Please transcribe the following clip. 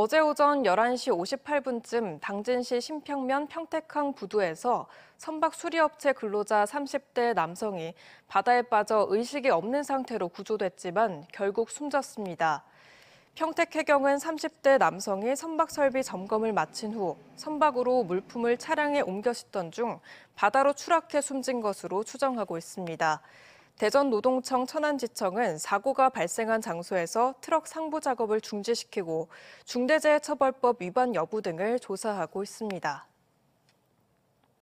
어제 오전 11시 58분쯤 당진시 신평면 평택항 부두에서 선박 수리업체 근로자 30대 남성이 바다에 빠져 의식이 없는 상태로 구조됐지만 결국 숨졌습니다. 평택해경은 30대 남성이 선박 설비 점검을 마친 후 선박으로 물품을 차량에 옮겨 싣던 중 바다로 추락해 숨진 것으로 추정하고 있습니다. 대전노동청 천안지청은 사고가 발생한 장소에서 트럭 상부 작업을 중지시키고 중대재해처벌법 위반 여부 등을 조사하고 있습니다.